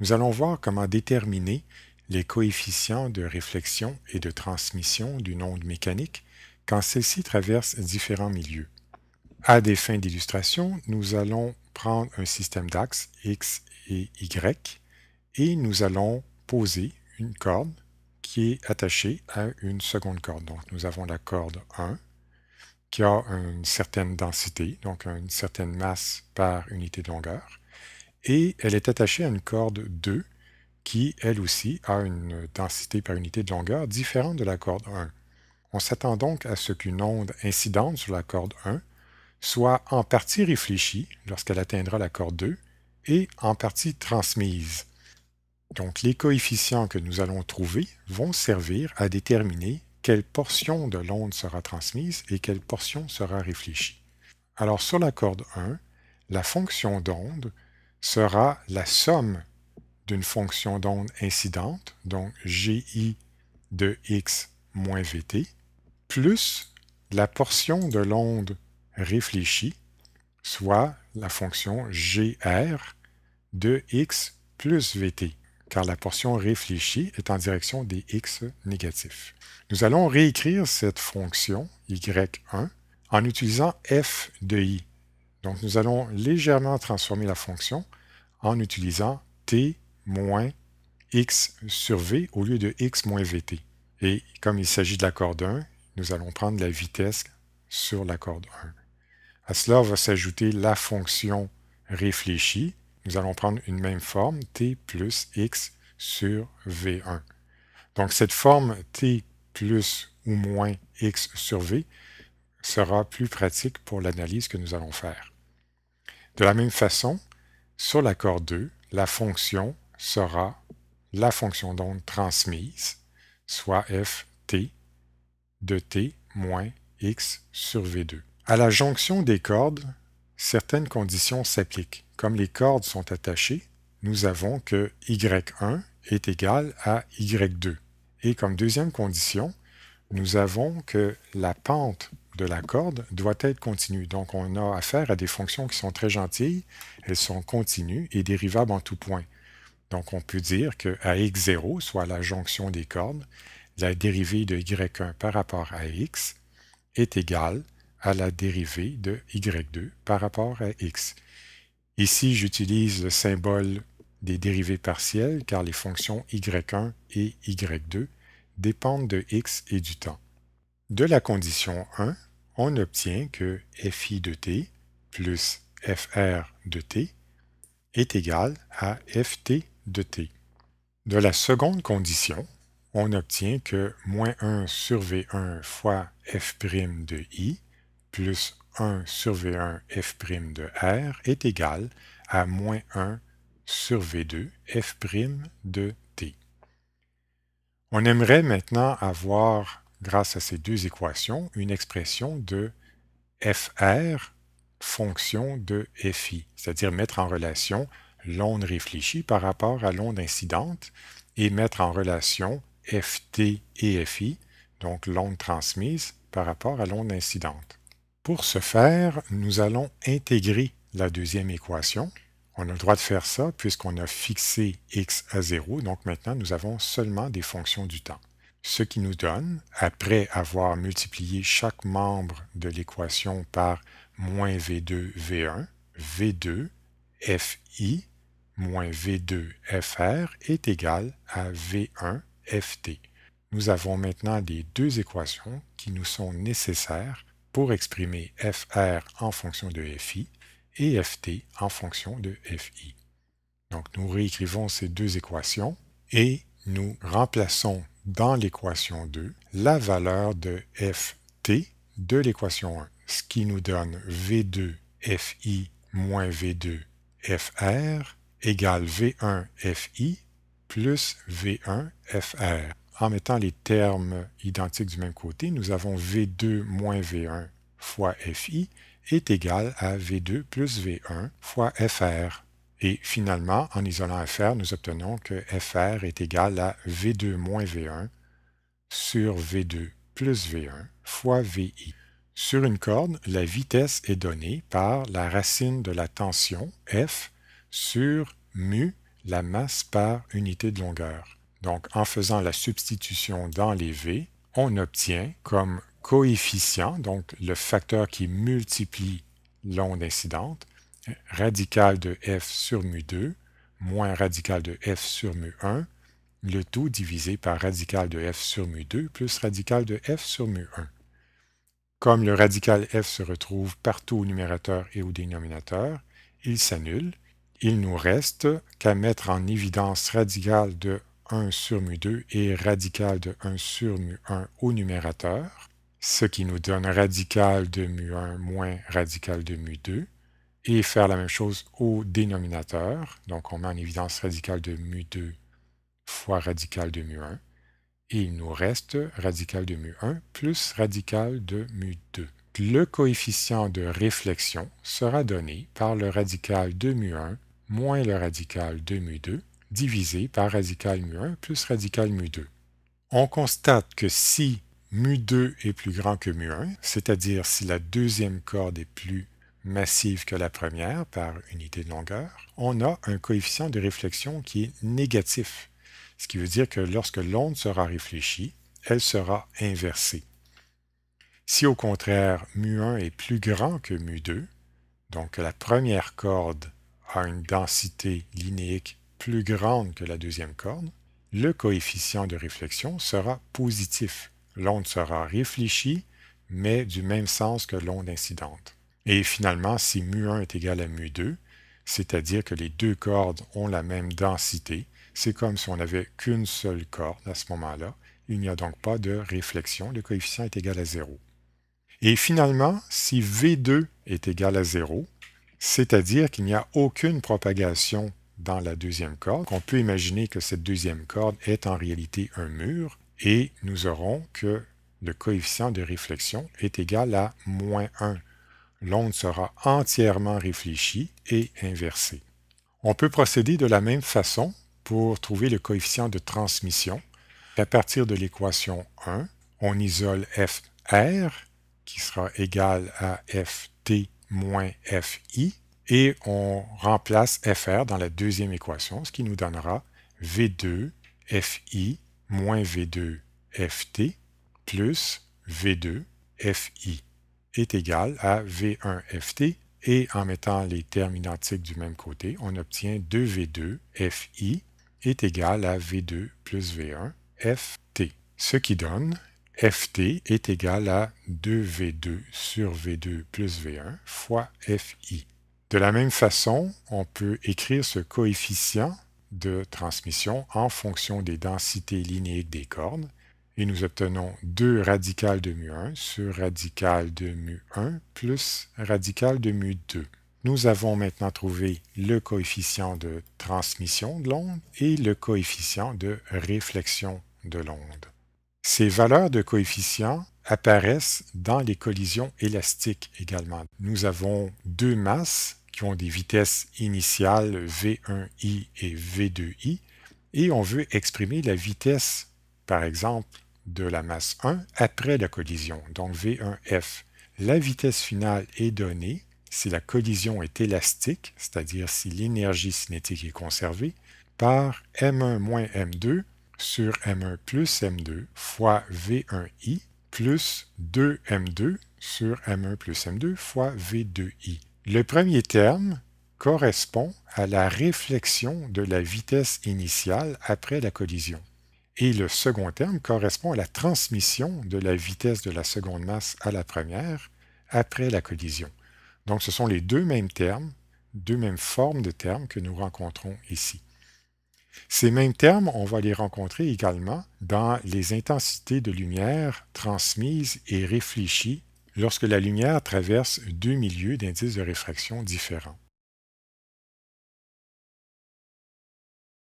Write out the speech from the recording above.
Nous allons voir comment déterminer les coefficients de réflexion et de transmission d'une onde mécanique quand celle-ci traverse différents milieux. À des fins d'illustration, nous allons prendre un système d'axes X et Y et nous allons poser une corde qui est attachée à une seconde corde. Donc nous avons la corde 1 qui a une certaine densité, donc une certaine masse par unité de longueur et elle est attachée à une corde 2 qui, elle aussi, a une densité par unité de longueur différente de la corde 1. On s'attend donc à ce qu'une onde incidente sur la corde 1 soit en partie réfléchie lorsqu'elle atteindra la corde 2 et en partie transmise. Donc les coefficients que nous allons trouver vont servir à déterminer quelle portion de l'onde sera transmise et quelle portion sera réfléchie. Alors sur la corde 1, la fonction d'onde sera la somme d'une fonction d'onde incidente, donc GI de x moins vt, plus la portion de l'onde réfléchie, soit la fonction gr de x plus vt, car la portion réfléchie est en direction des x négatifs. Nous allons réécrire cette fonction y1 en utilisant f de i, donc nous allons légèrement transformer la fonction en utilisant t moins x sur v au lieu de x moins vt. Et comme il s'agit de la corde 1, nous allons prendre la vitesse sur la corde 1. À cela va s'ajouter la fonction réfléchie. Nous allons prendre une même forme, t plus x sur v1. Donc cette forme t plus ou moins x sur v sera plus pratique pour l'analyse que nous allons faire. De la même façon, sur corde 2, la fonction sera la fonction d'onde transmise, soit f(t) de t moins x sur v2. À la jonction des cordes, certaines conditions s'appliquent. Comme les cordes sont attachées, nous avons que y1 est égal à y2. Et comme deuxième condition, nous avons que la pente de la corde doit être continue. Donc, on a affaire à des fonctions qui sont très gentilles, elles sont continues et dérivables en tout point. Donc, on peut dire qu'à x0, soit la jonction des cordes, la dérivée de y1 par rapport à x est égale à la dérivée de y2 par rapport à x. Ici, j'utilise le symbole des dérivées partielles car les fonctions y1 et y2 dépendent de x et du temps. De la condition 1, on obtient que fi de t plus fr de t est égal à ft de t. De la seconde condition, on obtient que moins 1 sur V1 fois f' de i plus 1 sur V1 f' de r est égal à moins 1 sur V2 f' de t. On aimerait maintenant avoir grâce à ces deux équations, une expression de FR fonction de FI, c'est-à-dire mettre en relation l'onde réfléchie par rapport à l'onde incidente et mettre en relation FT et FI, donc l'onde transmise par rapport à l'onde incidente. Pour ce faire, nous allons intégrer la deuxième équation. On a le droit de faire ça puisqu'on a fixé x à 0, donc maintenant nous avons seulement des fonctions du temps ce qui nous donne, après avoir multiplié chaque membre de l'équation par moins V2 V1, V2 FI moins V2 FR est égal à V1 FT. Nous avons maintenant les deux équations qui nous sont nécessaires pour exprimer FR en fonction de FI et FT en fonction de FI. Donc nous réécrivons ces deux équations et nous remplaçons dans l'équation 2 la valeur de ft de l'équation 1, ce qui nous donne V2 fi moins V2 fr égale V1 fi plus V1 fr. En mettant les termes identiques du même côté, nous avons V2 moins V1 fois fi est égal à V2 plus V1 fois fr. Et finalement, en isolant FR, nous obtenons que FR est égal à V2 moins V1 sur V2 plus V1 fois VI. Sur une corde, la vitesse est donnée par la racine de la tension F sur mu, la masse par unité de longueur. Donc, en faisant la substitution dans les V, on obtient comme coefficient, donc le facteur qui multiplie l'onde incidente, radical de f sur mu2 moins radical de f sur mu1, le tout divisé par radical de f sur mu2 plus radical de f sur mu1. Comme le radical f se retrouve partout au numérateur et au dénominateur, il s'annule. Il nous reste qu'à mettre en évidence radical de 1 sur mu2 et radical de 1 sur mu1 au numérateur, ce qui nous donne radical de mu1 moins radical de mu2 et faire la même chose au dénominateur. Donc, on met en évidence radical de mu2 fois radical de mu1. Et il nous reste radical de mu1 plus radical de mu2. Le coefficient de réflexion sera donné par le radical de mu1 moins le radical de mu2 divisé par radical mu1 plus radical mu2. On constate que si mu2 est plus grand que mu1, c'est-à-dire si la deuxième corde est plus massive que la première par unité de longueur, on a un coefficient de réflexion qui est négatif, ce qui veut dire que lorsque l'onde sera réfléchie, elle sera inversée. Si au contraire mu1 est plus grand que mu2, donc la première corde a une densité linéique plus grande que la deuxième corde, le coefficient de réflexion sera positif. L'onde sera réfléchie, mais du même sens que l'onde incidente. Et finalement, si mu1 est égal à mu2, c'est-à-dire que les deux cordes ont la même densité, c'est comme si on n'avait qu'une seule corde à ce moment-là. Il n'y a donc pas de réflexion, le coefficient est égal à 0. Et finalement, si V2 est égal à 0, c'est-à-dire qu'il n'y a aucune propagation dans la deuxième corde, qu'on peut imaginer que cette deuxième corde est en réalité un mur, et nous aurons que le coefficient de réflexion est égal à moins 1 l'onde sera entièrement réfléchie et inversée. On peut procéder de la même façon pour trouver le coefficient de transmission. À partir de l'équation 1, on isole FR, qui sera égal à FT moins FI, et on remplace FR dans la deuxième équation, ce qui nous donnera V2 FI moins V2 FT plus V2 FI est égal à V1FT et en mettant les termes identiques du même côté, on obtient 2V2FI est égal à V2 plus V1 FT, ce qui donne FT est égal à 2V2 sur V2 plus V1 fois FI. De la même façon, on peut écrire ce coefficient de transmission en fonction des densités linéaires des cornes et nous obtenons 2 radicales de mu 1 sur radical de mu 1 plus radical de mu 2. Nous avons maintenant trouvé le coefficient de transmission de l'onde et le coefficient de réflexion de l'onde. Ces valeurs de coefficients apparaissent dans les collisions élastiques également. Nous avons deux masses qui ont des vitesses initiales V1i et V2i, et on veut exprimer la vitesse, par exemple, de la masse 1 après la collision, donc V1F. La vitesse finale est donnée si la collision est élastique, c'est-à-dire si l'énergie cinétique est conservée, par M1 M2 sur M1 plus M2 fois V1I plus 2M2 sur M1 plus M2 fois V2I. Le premier terme correspond à la réflexion de la vitesse initiale après la collision. Et le second terme correspond à la transmission de la vitesse de la seconde masse à la première après la collision. Donc ce sont les deux mêmes termes, deux mêmes formes de termes que nous rencontrons ici. Ces mêmes termes, on va les rencontrer également dans les intensités de lumière transmises et réfléchies lorsque la lumière traverse deux milieux d'indices de réfraction différents.